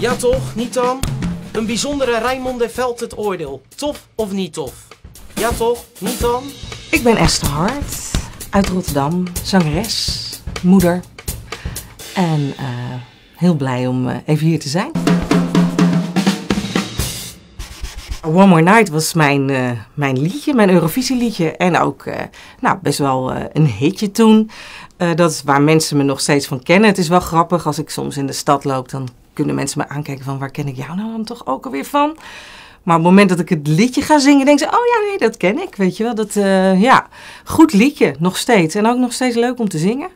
Ja toch, niet dan? Een bijzondere Raymond de Veld het oordeel. Tof of niet tof? Ja toch, niet dan? Ik ben Esther Hart, uit Rotterdam, zangeres, moeder. En eh, heel blij om eh, even hier te zijn. One More Night was mijn, eh, mijn liedje, mijn Eurovisieliedje. En ook nou, best wel een hitje toen. dat is waar mensen me nog steeds van kennen. Het is wel grappig als ik soms in de stad loop, dan kunnen mensen me aankijken van waar ken ik jou nou dan toch ook alweer van? Maar op het moment dat ik het liedje ga zingen, denk ze: Oh ja, nee, dat ken ik. Weet je wel, dat eh, ja, goed liedje nog steeds. En ook nog steeds leuk om te zingen.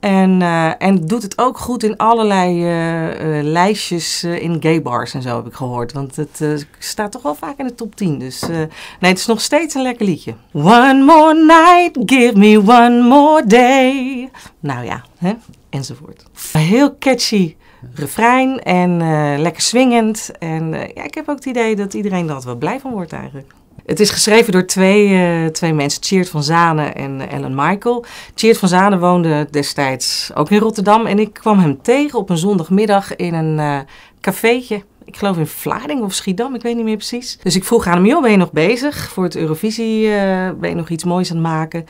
En, eh, en doet het ook goed in allerlei eh, lijstjes in gay bars en zo heb ik gehoord. Want het staat toch wel vaak in de top 10. Dus nee, het is nog steeds een lekker liedje. One more night, give me one more day. Nou ja, hè? enzovoort. Heel catchy refrein en eh, lekker swingend. En eh, ja, ik heb ook het idee dat iedereen daar wel blij van wordt eigenlijk. Het is geschreven door twee, eh, twee mensen, Cheert van Zanen en Ellen Michael. Cheert van Zanen woonde destijds ook in Rotterdam en ik kwam hem tegen op een zondagmiddag in een cafeetje ik geloof in Vlaarding of Schiedam, ik weet niet meer precies. Dus ik vroeg aan hem, joh, ben je nog bezig voor het Eurovisie? ben je nog iets moois aan het maken?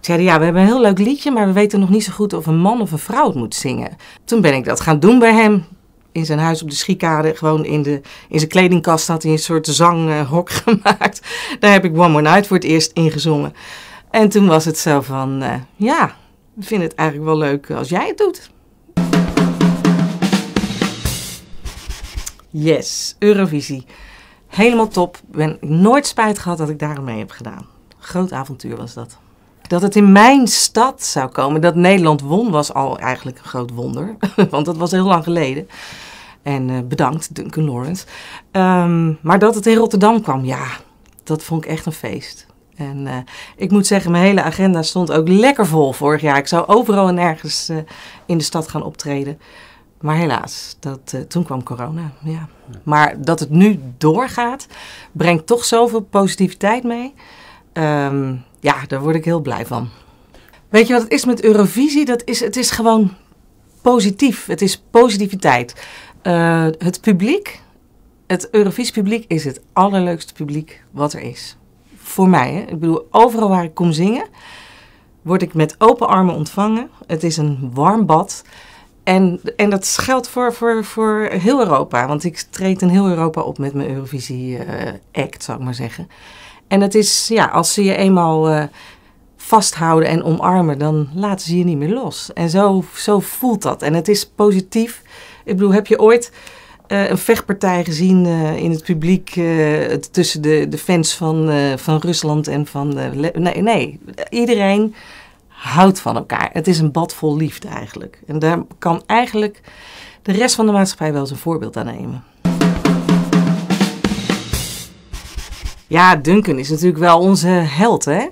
zeiden, ja, we hebben een heel leuk liedje, maar we weten nog niet zo goed of een man of een vrouw het moet zingen. Toen ben ik dat gaan doen bij hem. In zijn huis op de Schiekade, gewoon in, de, in zijn kledingkast had hij een soort zanghok gemaakt. Daar heb ik One More Night voor het eerst ingezongen. En toen was het zo van, eh, ja, we vinden het eigenlijk wel leuk als jij het doet. Yes, Eurovisie. Helemaal top. Ben nooit spijt gehad dat ik daar mee heb gedaan. Groot avontuur was dat. Dat het in mijn stad zou komen. Dat Nederland won was al eigenlijk een groot wonder. Want dat was heel lang geleden. En eh, bedankt, Duncan Lawrence. Ehm, maar dat het in Rotterdam kwam, ja, dat vond ik echt een feest. En eh, ik moet zeggen, mijn hele agenda stond ook lekker vol vorig jaar. Ik zou overal en ergens eh, in de stad gaan optreden. Maar helaas, dat, toen kwam corona. Ja. Maar dat het nu doorgaat, brengt toch zoveel positiviteit mee. Um, ja, daar word ik heel blij van. Weet je wat het is met Eurovisie? Dat is, het is gewoon positief. Het is positiviteit. Eh, het publiek, het Eurovisie publiek is het allerleukste publiek wat er is. Voor mij, hè? ik bedoel, overal waar ik kom zingen, word ik met open armen ontvangen. Het is een warm bad. En, en dat geldt voor, voor, voor heel Europa, want ik treed in heel Europa op met mijn Eurovisie-act, eh, zou ik maar zeggen. En het is, ja, als ze je eenmaal eh, vasthouden en omarmen, dan laten ze je niet meer los. En zo, zo voelt dat. En het is positief. Ik bedoel, heb je ooit eh, een vechtpartij gezien eh, in het publiek tussen de, de fans van, van Rusland en van. nee, nee, iedereen houdt van elkaar. Het is een bad vol liefde eigenlijk. En daar kan eigenlijk de rest van de maatschappij wel een voorbeeld aan nemen. Ja, Duncan is natuurlijk wel onze held, hè?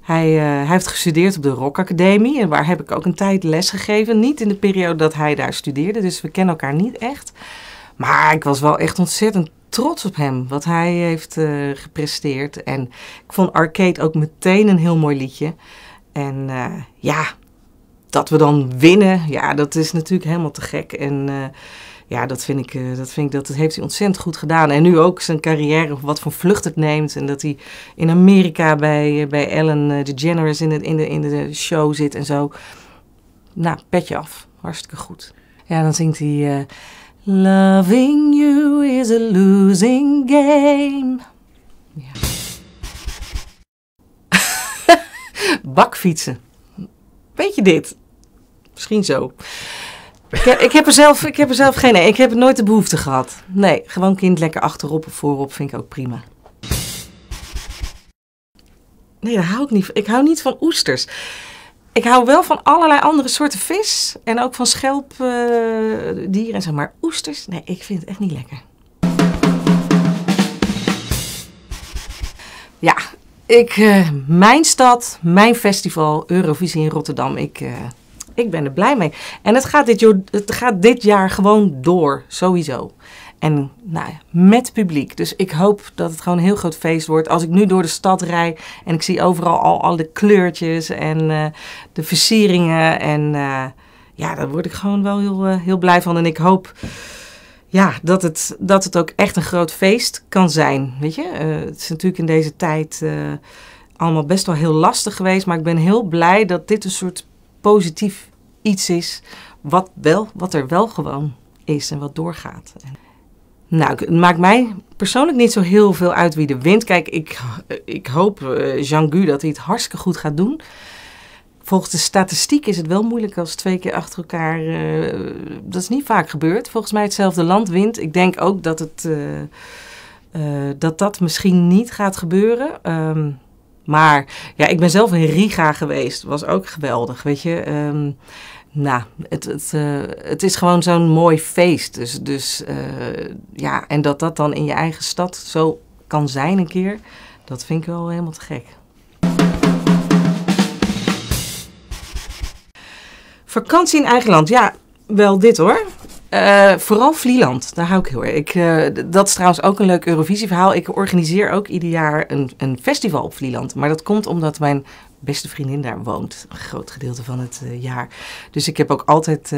Hij, eh, hij, heeft gestudeerd op de Rock Academy en waar heb ik ook een tijd les gegeven. Niet in de periode dat hij daar studeerde, dus we kennen elkaar niet echt. Maar ik was wel echt ontzettend trots op hem, wat hij heeft eh, gepresteerd. En ik vond Arcade ook meteen een heel mooi liedje. En eh, ja, dat we dan winnen, ja, dat is natuurlijk helemaal te gek. En ja, dat vind ik, eh, dat, vind ik dat, heeft hij ontzettend goed gedaan. En nu ook zijn carrière, wat voor vlucht het neemt. En dat hij in Amerika bij, eh, bij Ellen eh, DeGeneres in de, in, de, in de show zit en zo. Nou, petje af. Hartstikke goed. Ja, dan zingt hij... Loving you is a losing game. Ja. Bakfietsen. Weet je dit? Misschien zo. Ik heb, ik heb, er zelf, ik heb er zelf geen. Nee, ik heb nooit de behoefte gehad. Nee, gewoon kind lekker achterop of voorop vind ik ook prima. Nee, daar hou ik niet van. Ik hou niet van oesters. Ik hou wel van allerlei andere soorten vis. En ook van schelpdieren eh, uh, en zo. Maar oesters, nee, ik vind het echt niet lekker. Ja, ik, eh, mijn stad, mijn festival, Eurovisie in Rotterdam. Ik, eh, ik ben er blij mee. En het gaat dit, jaar, het gaat dit jaar gewoon door, sowieso. En nou met publiek. Dus ik hoop dat het gewoon een heel groot feest wordt. Als ik nu door de stad rij en ik zie overal al, al de kleurtjes en eh, de versieringen. En eh, ja, daar word ik gewoon wel heel, eh, heel blij van. En ik hoop ja, dat, het, dat het ook echt een groot feest kan zijn. Weet je, het is natuurlijk in deze tijd allemaal best wel heel lastig geweest. Maar ik ben heel blij dat dit een soort positief iets is wat, wel, wat er wel gewoon is en wat doorgaat. Nou, het maakt mij persoonlijk niet zo heel veel uit wie de wint. Kijk, ik, ik hoop eh, Jean-Gu dat hij het hartstikke goed gaat doen. Volgens de statistiek is het wel moeilijk als twee keer achter elkaar. Eh, dat is niet vaak gebeurd. Volgens mij hetzelfde land wint. Ik denk ook dat het, eh, dat, dat misschien niet gaat gebeuren. Ehm, maar ja, ik ben zelf in Riga geweest. Was ook geweldig, weet je. Ehm, nou, het, het, eh, het is gewoon zo'n mooi feest. Dus, dus eh, ja, en dat dat dan in je eigen stad zo kan zijn een keer, dat vind ik wel helemaal te gek. Vakantie in eigen land, ja, wel dit hoor. Eh, vooral Vlieland, daar hou ik heel erg. Ik, eh, dat is trouwens ook een leuk Eurovisie-verhaal. Ik organiseer ook ieder jaar een, een festival op Vlieland. Maar dat komt omdat mijn beste vriendin daar woont. Een groot gedeelte van het eh, jaar. Dus ik heb ook altijd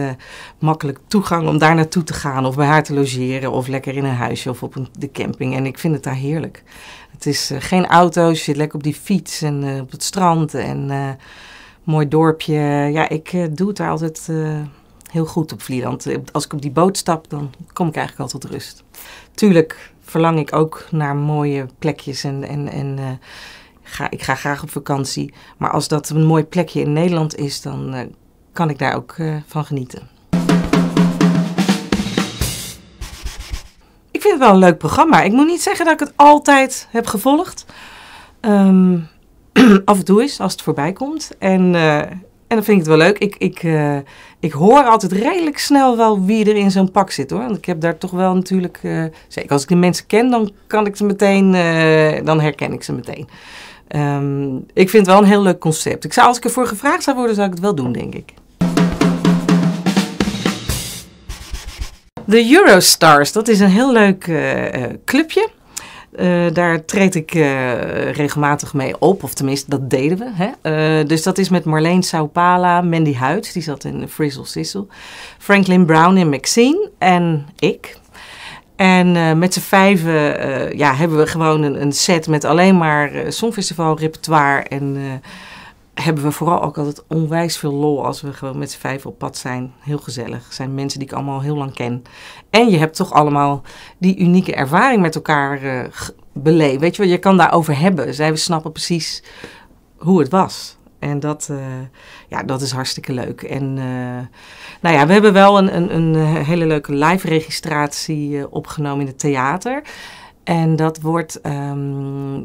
makkelijk toegang om daar naartoe te gaan. Of bij haar te logeren. Of lekker in een huisje of op een, de camping. En ik vind het daar heerlijk. Het is geen auto's. Je zit lekker op die fiets en op het strand. En mooi dorpje. Ja, ik doe het daar altijd heel goed op Vlieland. Eh, als ik op die boot stap, dan kom ik eigenlijk al tot rust. Tuurlijk verlang ik ook naar mooie plekjes en, en, en eh, ga, ik ga graag op vakantie. Maar als dat een mooi plekje in Nederland is, dan eh, kan ik daar ook van genieten. Ik vind het wel een leuk programma. Ik moet niet zeggen dat ik het altijd heb gevolgd. Um, af en toe is, als het voorbij komt. En en dat vind ik het wel leuk. Ik, ik, eh, ik hoor altijd redelijk snel wel wie er in zo'n pak zit hoor. Want ik heb daar toch wel natuurlijk. Eh, zeker als ik die mensen ken, dan kan ik ze meteen. Eh, dan herken ik ze meteen. Ehm, ik vind het wel een heel leuk concept. Ik zou, als ik ervoor gevraagd zou worden, zou ik het wel doen, denk ik. De Eurostars, dat is een heel leuk clubje. Eh, daar treed ik eh, regelmatig mee op, of tenminste, dat deden we. Hè? Eh, dus dat is met Marleen Saupala, Mandy Huid, die zat in Frizzle Sizzle, Franklin Brown in Maxine en ik. En met z'n vijven ja, hebben we gewoon een, een, set met alleen maar repertoire en hebben we vooral ook altijd onwijs veel lol als we gewoon met z'n vijf op pad zijn. Heel gezellig. Het zijn mensen die ik allemaal heel lang ken. En je hebt toch allemaal die unieke ervaring met elkaar uh, beleefd. Weet je wel, je kan daarover hebben. Zij we snappen precies hoe het was. En dat, eh, ja, dat is hartstikke leuk. En eh, nou ja, we hebben wel een, een, een hele leuke live registratie opgenomen in het theater. En dat wordt... Ehm,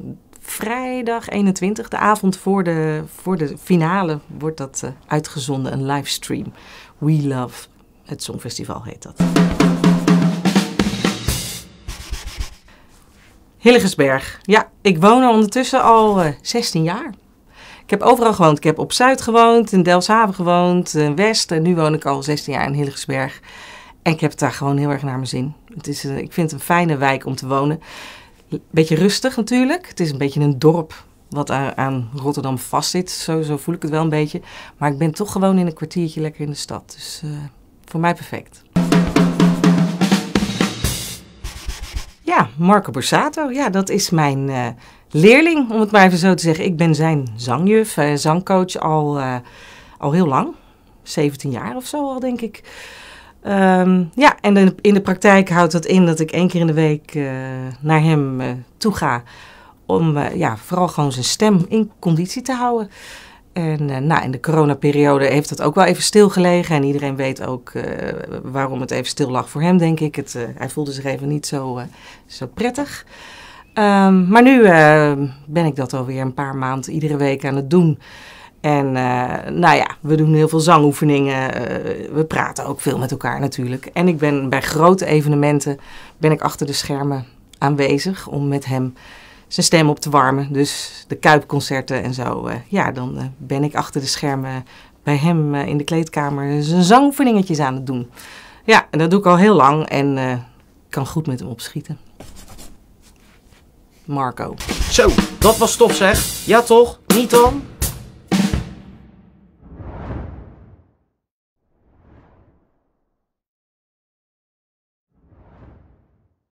vrijdag 21, de avond voor de, voor de finale, wordt dat eh, uitgezonden, een livestream. We Love, het Songfestival heet dat. Hillegersberg. Ja, ik woon er ondertussen al 16 eh, jaar. Ik heb overal gewoond. Ik heb op Zuid gewoond, in Delfshaven gewoond, in eh, West. En nu woon ik al 16 jaar in Hillegersberg. En ik heb daar gewoon heel erg naar mijn zin. Het is ik vind het een fijne wijk om te wonen een beetje rustig natuurlijk. Het is een beetje een dorp wat aan Rotterdam vastzit. Zo, zo voel ik het wel een beetje. Maar ik ben toch gewoon in een kwartiertje lekker in de stad. Dus eh, voor mij perfect. Ja, Marco Borsato. Ja, dat is mijn eh, leerling, om het maar even zo te zeggen. Ik ben zijn zangjuf, eh, zangcoach al, al heel lang. 17 jaar of zo al, denk ik. Ehm, ja, en in de, praktijk houdt dat in dat ik één keer in de week eh, naar hem uh, toe ga. Om eh, ja, vooral gewoon zijn stem in conditie te houden. En nou, in de coronaperiode heeft dat ook wel even stilgelegen. En iedereen weet ook waarom het even stil lag voor hem, denk ik. Het, hij voelde zich even niet zo, zo prettig. Ehm, maar nu ben ik dat alweer een paar maanden iedere week aan het doen. En eh, nou ja, we doen heel veel zangoefeningen. Eh, we praten ook veel met elkaar natuurlijk. En ik ben bij grote evenementen ben ik achter de schermen aanwezig om met hem zijn stem op te warmen. Dus de Kuipconcerten en zo. Eh, ja, dan ben ik achter de schermen bij hem in de kleedkamer zijn zangoefeningetjes aan het doen. Ja, en dat doe ik al heel lang en kan goed met hem opschieten. Marco. Zo, dat was tof zeg. Ja toch? Niet dan?